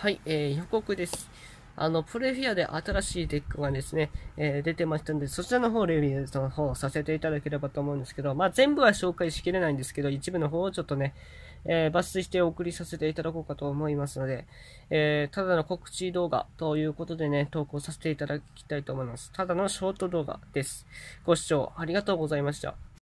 はい、えー、予告です。あの、プレフィアで新しいデックがですね、えー、出てましたんで、そちらの方レビューの方させていただければと思うんですけど、まあ、全部は紹介しきれないんですけど、一部の方をちょっとね、えー、抜粋してお送りさせていただこうかと思いますので、えー、ただの告知動画ということでね、投稿させていただきたいと思います。ただのショート動画です。ご視聴ありがとうございました。